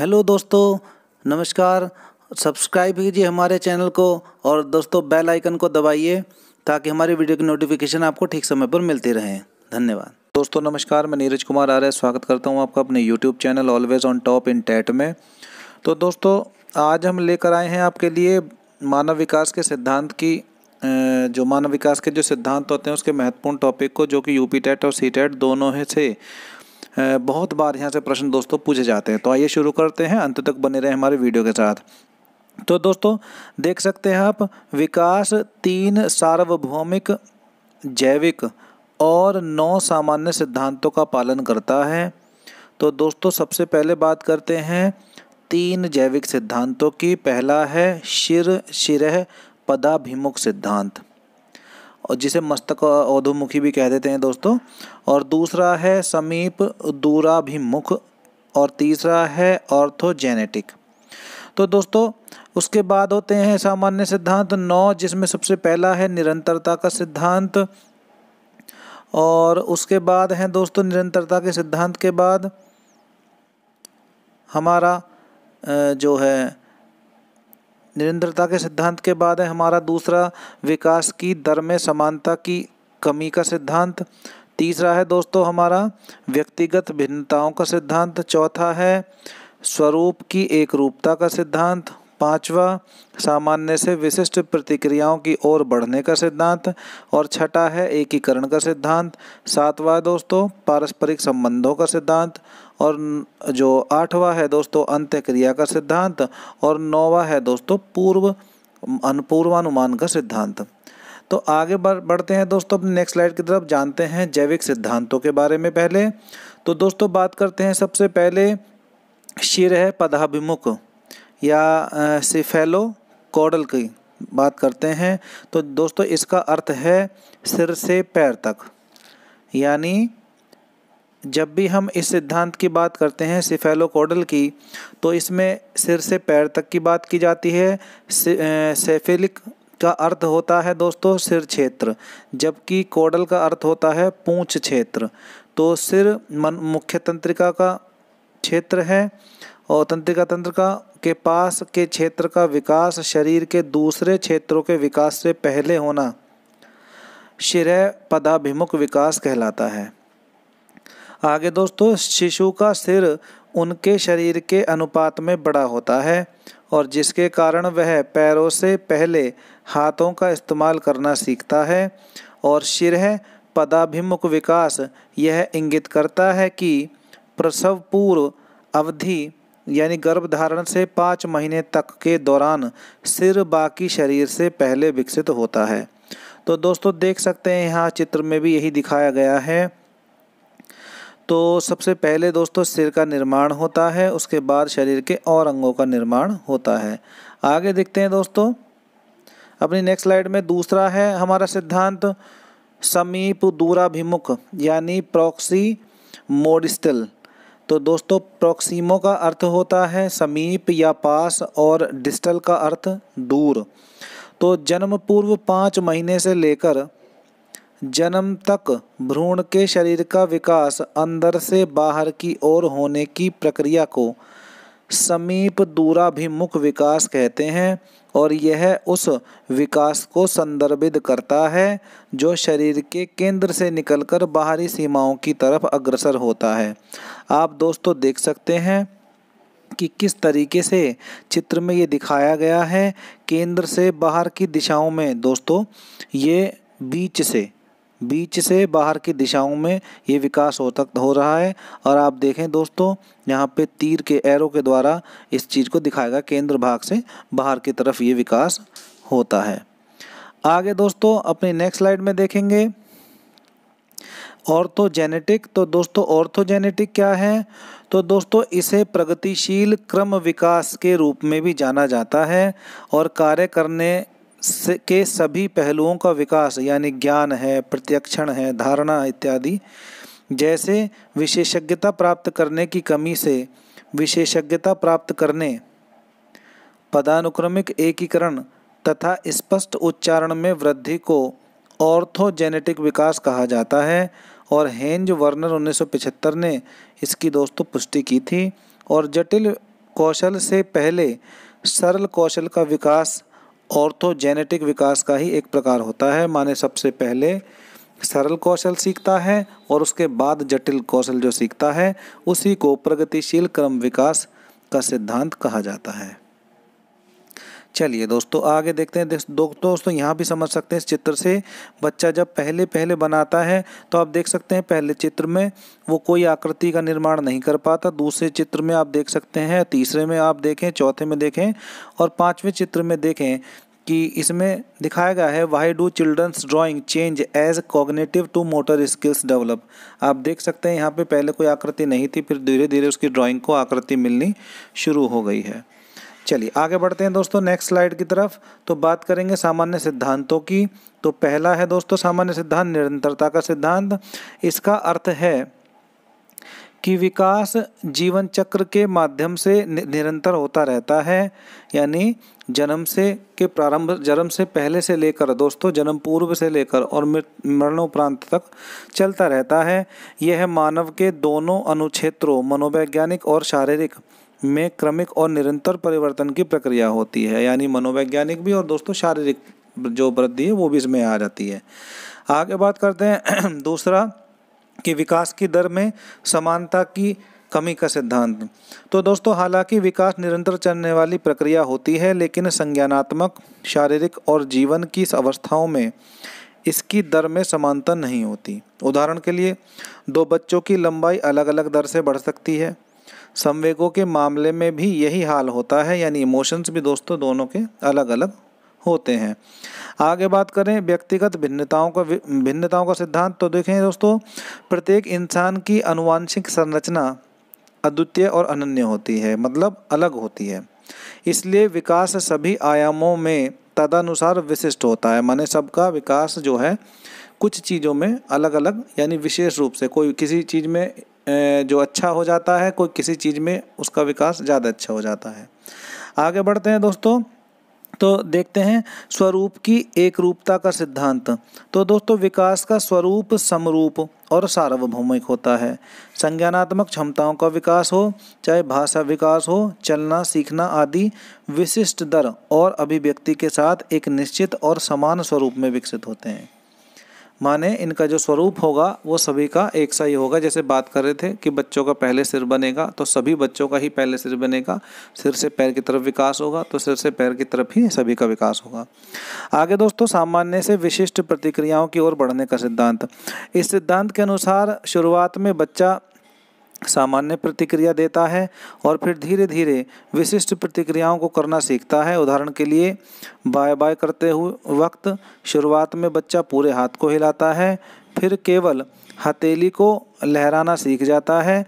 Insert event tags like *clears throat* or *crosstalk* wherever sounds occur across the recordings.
hello दोस्तों नमस्कार subscribe कीजिए हमारे चैनल को और दोस्तों बेल आइकन को दबाइए ताकि हमारी वीडियो की नोटिफिकेशन आपको ठीक समय पर मिलती रहे धन्यवाद दोस्तों नमस्कार मैं नीरज कुमार आर्य स्वागत करता हूं आपका अपने YouTube channel always on top in TET में तो दोस्तों आज हम लेकर आए हैं आपके लिए मानव विकास के सिद्धांत की जो मानव विकास के जो सिद्धांत होते हैं उसके महत्वपूर्ण टॉपिक को जो कि यूपी टेट और सी टेट दोनों है से बहुत बार यहाँ से प्रश्न दोस्तों पूछे जाते हैं तो आइए शुरू करते हैं अंत तक बने रहे हमारे वीडियो के साथ तो दोस्तों देख सकते हैं आप विकास तीन सार्वभौमिक जैविक और नौ सामान्य सिद्धांतों का पालन करता है तो दोस्तों सबसे पहले बात करते हैं तीन जैविक सिद्धांतों की पहला है शिर शिरह पदाभिमुख सिद्धांत और जिसे मस्तक औधोमुखी भी कह देते हैं दोस्तों और दूसरा है समीप दूराभिमुख और तीसरा है ऑर्थोजेनेटिक तो दोस्तों उसके बाद होते हैं सामान्य सिद्धांत नौ जिसमें सबसे पहला है निरंतरता का सिद्धांत और उसके बाद हैं दोस्तों निरंतरता के सिद्धांत के बाद हमारा जो है निरंतरता के सिद्धांत के बाद है हमारा दूसरा विकास की दर में समानता की कमी का सिद्धांत तीसरा है दोस्तों हमारा व्यक्तिगत भिन्नताओं का सिद्धांत चौथा है स्वरूप की एक रूपता का सिद्धांत पांचवा सामान्य से विशिष्ट प्रतिक्रियाओं की ओर बढ़ने का सिद्धांत और छठा है एकीकरण का सिद्धांत सातवां दोस्तों पारस्परिक संबंधों का सिद्धांत और जो आठवां है दोस्तों अंत्यक्रिया का सिद्धांत और नौवा है दोस्तों पूर्व पूर्वानुमान का सिद्धांत तो आगे बढ़ बढ़ते हैं दोस्तों अपने नेक्स्ट स्लाइड की तरफ जानते हैं जैविक सिद्धांतों के बारे में पहले तो दोस्तों बात करते हैं सबसे पहले शिर है पदाभिमुख या सिफेलो कोडल की बात करते हैं तो दोस्तों इसका अर्थ है सिर से पैर तक यानी जब भी हम इस सिद्धांत की बात करते हैं सिफेलोकोडल की तो इसमें सिर से पैर तक की बात की जाती है से, सेफेलिक का अर्थ होता है दोस्तों सिर क्षेत्र जबकि कोडल का अर्थ होता है पूंछ क्षेत्र तो सिर मन मुख्य तंत्रिका का क्षेत्र है और तंत्रिका तंत्र का के पास के क्षेत्र का विकास शरीर के दूसरे क्षेत्रों के विकास से पहले होना शिरह पदाभिमुख विकास कहलाता है आगे दोस्तों शिशु का सिर उनके शरीर के अनुपात में बड़ा होता है और जिसके कारण वह पैरों से पहले हाथों का इस्तेमाल करना सीखता है और शिरह पदाभिमुख विकास यह इंगित करता है कि प्रसव पूर्व अवधि यानी गर्भधारण से पाँच महीने तक के दौरान सिर बाकी शरीर से पहले विकसित होता है तो दोस्तों देख सकते हैं यहाँ चित्र में भी यही दिखाया गया है तो सबसे पहले दोस्तों सिर का निर्माण होता है उसके बाद शरीर के और अंगों का निर्माण होता है आगे देखते हैं दोस्तों अपनी नेक्स्ट स्लाइड में दूसरा है हमारा सिद्धांत समीप दूराभिमुख यानी प्रोक्सी मोडिस्टल तो दोस्तों प्रोक्सीमो का अर्थ होता है समीप या पास और डिस्टल का अर्थ दूर तो जन्म पूर्व पाँच महीने से लेकर जन्म तक भ्रूण के शरीर का विकास अंदर से बाहर की ओर होने की प्रक्रिया को समीप दूराभिमुख विकास कहते हैं और यह उस विकास को संदर्भित करता है जो शरीर के केंद्र से निकलकर बाहरी सीमाओं की तरफ अग्रसर होता है आप दोस्तों देख सकते हैं कि किस तरीके से चित्र में ये दिखाया गया है केंद्र से बाहर की दिशाओं में दोस्तों ये बीच से बीच से बाहर की दिशाओं में ये विकास हो तक हो रहा है और आप देखें दोस्तों यहाँ पे तीर के एरो के द्वारा इस चीज़ को दिखाएगा केंद्र भाग से बाहर की तरफ ये विकास होता है आगे दोस्तों अपनी नेक्स्ट स्लाइड में देखेंगे ऑर्थोजेनेटिक तो दोस्तों ऑर्थोजेनेटिक क्या है तो दोस्तों इसे प्रगतिशील क्रम विकास के रूप में भी जाना जाता है और कार्य करने के सभी पहलुओं का विकास यानी ज्ञान है प्रत्यक्षण है धारणा इत्यादि जैसे विशेषज्ञता प्राप्त करने की कमी से विशेषज्ञता प्राप्त करने पदानुक्रमिक एकीकरण तथा स्पष्ट उच्चारण में वृद्धि को ऑर्थोजेनेटिक विकास कहा जाता है और हेंज वर्नर 1975 ने इसकी दोस्तों पुष्टि की थी और जटिल कौशल से पहले सरल कौशल का विकास ऑर्थोजेनेटिक विकास का ही एक प्रकार होता है माने सबसे पहले सरल कौशल सीखता है और उसके बाद जटिल कौशल जो सीखता है उसी को प्रगतिशील क्रम विकास का सिद्धांत कहा जाता है चलिए दोस्तों आगे देखते हैं दो, दोस्तों यहाँ भी समझ सकते हैं इस चित्र से बच्चा जब पहले पहले बनाता है तो आप देख सकते हैं पहले चित्र में वो कोई आकृति का निर्माण नहीं कर पाता दूसरे चित्र में आप देख सकते हैं तीसरे में आप देखें चौथे में देखें और पाँचवें चित्र में देखें कि इसमें दिखाया गया है why do children's drawing change as cognitive to motor skills develop आप देख सकते हैं यहाँ पे पहले कोई आकृति नहीं थी फिर धीरे धीरे उसकी ड्राइंग को आकृति मिलनी शुरू हो गई है चलिए आगे बढ़ते हैं दोस्तों नेक्स्ट स्लाइड की तरफ तो बात करेंगे सामान्य सिद्धांतों की तो पहला है दोस्तों सामान्य सिद्धांत निरंतरता का सिद्धांत इसका अर्थ है कि विकास जीवन चक्र के माध्यम से निरंतर होता रहता है यानी जन्म से के प्रारंभ जन्म से पहले से लेकर दोस्तों जन्म पूर्व से लेकर और मरणोपरांत तक चलता रहता है यह मानव के दोनों अनुक्षेत्रों मनोवैज्ञानिक और शारीरिक में क्रमिक और निरंतर परिवर्तन की प्रक्रिया होती है यानी मनोवैज्ञानिक भी और दोस्तों शारीरिक जो वृद्धि है वो भी इसमें आ जाती है आगे बात करते हैं *clears throat* दूसरा कि विकास की दर में समानता की कमी का सिद्धांत तो दोस्तों हालांकि विकास निरंतर चलने वाली प्रक्रिया होती है लेकिन संज्ञानात्मक शारीरिक और जीवन की अवस्थाओं में इसकी दर में समानता नहीं होती उदाहरण के लिए दो बच्चों की लंबाई अलग अलग दर से बढ़ सकती है संवेगों के मामले में भी यही हाल होता है यानी इमोशंस भी दोस्तों दोनों के अलग अलग होते हैं आगे बात करें व्यक्तिगत भिन्नताओं का भिन्नताओं का सिद्धांत तो देखें दोस्तों प्रत्येक इंसान की अनुवांशिक संरचना अद्वितीय और अनन्य होती है मतलब अलग होती है इसलिए विकास सभी आयामों में तदनुसार विशिष्ट होता है माने सबका विकास जो है कुछ चीज़ों में अलग अलग यानी विशेष रूप से कोई किसी चीज़ में जो अच्छा हो जाता है कोई किसी चीज़ में उसका विकास ज़्यादा अच्छा हो जाता है आगे बढ़ते हैं दोस्तों तो देखते हैं स्वरूप की एक रूपता का सिद्धांत तो दोस्तों विकास का स्वरूप समरूप और सार्वभौमिक होता है संज्ञानात्मक क्षमताओं का विकास हो चाहे भाषा विकास हो चलना सीखना आदि विशिष्ट दर और अभिव्यक्ति के साथ एक निश्चित और समान स्वरूप में विकसित होते हैं माने इनका जो स्वरूप होगा वो सभी का एक सा ही होगा जैसे बात कर रहे थे कि बच्चों का पहले सिर बनेगा तो सभी बच्चों का ही पहले सिर बनेगा सिर से पैर की तरफ विकास होगा तो सिर से पैर की तरफ ही सभी का विकास होगा आगे दोस्तों सामान्य से विशिष्ट प्रतिक्रियाओं की ओर बढ़ने का सिद्धांत इस सिद्धांत के अनुसार शुरुआत में बच्चा सामान्य प्रतिक्रिया देता है और फिर धीरे धीरे विशिष्ट प्रतिक्रियाओं को करना सीखता है उदाहरण के लिए बाय बाय करते हुए वक्त शुरुआत में बच्चा पूरे हाथ को हिलाता है फिर केवल हथेली को लहराना सीख जाता है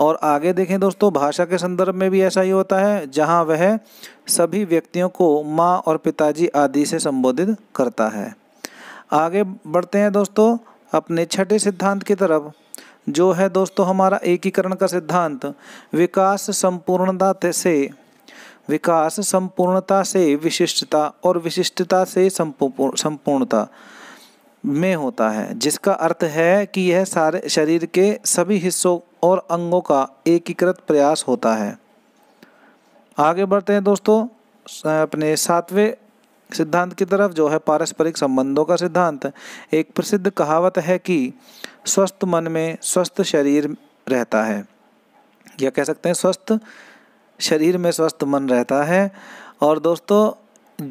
और आगे देखें दोस्तों भाषा के संदर्भ में भी ऐसा ही होता है जहां वह सभी व्यक्तियों को माँ और पिताजी आदि से संबोधित करता है आगे बढ़ते हैं दोस्तों अपने छठे सिद्धांत की तरफ जो है दोस्तों हमारा एकीकरण का सिद्धांत विकास संपूर्णता से विकास संपूर्णता से विशिष्टता और विशिष्टता से संपूर्णता में होता है जिसका अर्थ है कि यह सारे शरीर के सभी हिस्सों और अंगों का एकीकृत प्रयास होता है आगे बढ़ते हैं दोस्तों अपने सातवें सिद्धांत की तरफ जो है पारस्परिक संबंधों का सिद्धांत एक प्रसिद्ध कहावत है कि स्वस्थ मन में स्वस्थ शरीर रहता है या कह सकते हैं स्वस्थ शरीर में स्वस्थ मन रहता है और दोस्तों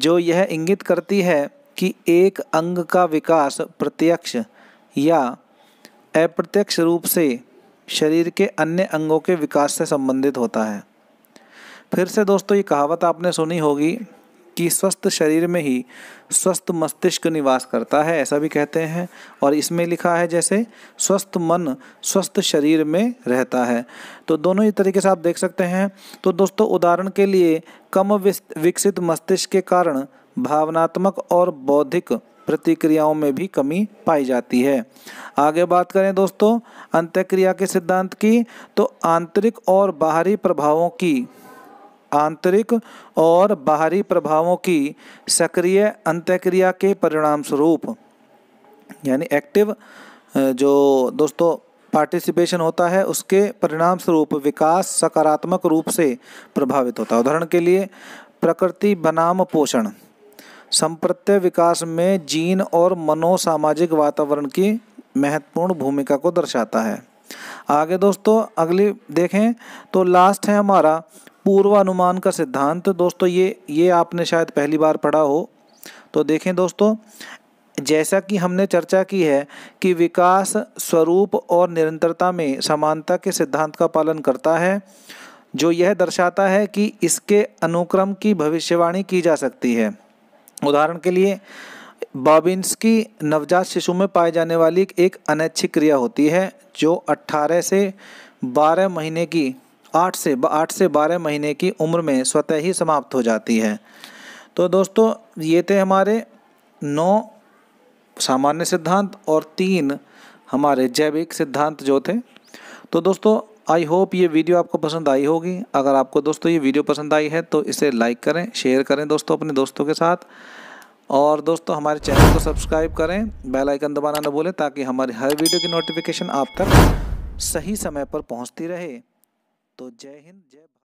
जो यह इंगित करती है कि एक अंग का विकास प्रत्यक्ष या अप्रत्यक्ष रूप से शरीर के अन्य अंगों के विकास से संबंधित होता है फिर से दोस्तों ये कहावत आपने सुनी होगी कि स्वस्थ शरीर में ही स्वस्थ मस्तिष्क निवास करता है ऐसा भी कहते हैं और इसमें लिखा है जैसे स्वस्थ मन स्वस्थ शरीर में रहता है तो दोनों ही तरीके से आप देख सकते हैं तो दोस्तों उदाहरण के लिए कम विकसित मस्तिष्क के कारण भावनात्मक और बौद्धिक प्रतिक्रियाओं में भी कमी पाई जाती है आगे बात करें दोस्तों अंत्यक्रिया के सिद्धांत की तो आंतरिक और बाहरी प्रभावों की आंतरिक और बाहरी प्रभावों की सक्रिय अंत्यक्रिया के परिणाम स्वरूप यानी एक्टिव जो दोस्तों पार्टिसिपेशन होता है उसके परिणाम स्वरूप विकास सकारात्मक रूप से प्रभावित होता है उदाहरण के लिए प्रकृति बनाम पोषण संप्रत्य विकास में जीन और मनोसामाजिक वातावरण की महत्वपूर्ण भूमिका को दर्शाता है आगे दोस्तों अगली देखें तो लास्ट है हमारा पूर्वानुमान का सिद्धांत दोस्तों ये ये आपने शायद पहली बार पढ़ा हो तो देखें दोस्तों जैसा कि हमने चर्चा की है कि विकास स्वरूप और निरंतरता में समानता के सिद्धांत का पालन करता है जो यह दर्शाता है कि इसके अनुक्रम की भविष्यवाणी की जा सकती है उदाहरण के लिए की नवजात शिशु में पाए जाने वाली एक अनैच्छिक क्रिया होती है जो 18 से 12 महीने की आठ से आठ से बारह महीने की उम्र में स्वतः ही समाप्त हो जाती है तो दोस्तों ये थे हमारे नौ सामान्य सिद्धांत और तीन हमारे जैविक सिद्धांत जो थे तो दोस्तों आई होप ये वीडियो आपको पसंद आई होगी अगर आपको दोस्तों ये वीडियो पसंद आई है तो इसे लाइक करें शेयर करें दोस्तों अपने दोस्तों के साथ और दोस्तों हमारे चैनल को सब्सक्राइब करें बेल आइकन दबाना न भूलें ताकि हमारी हर वीडियो की नोटिफिकेशन आप तक सही समय पर पहुंचती रहे तो जय हिंद जय भारत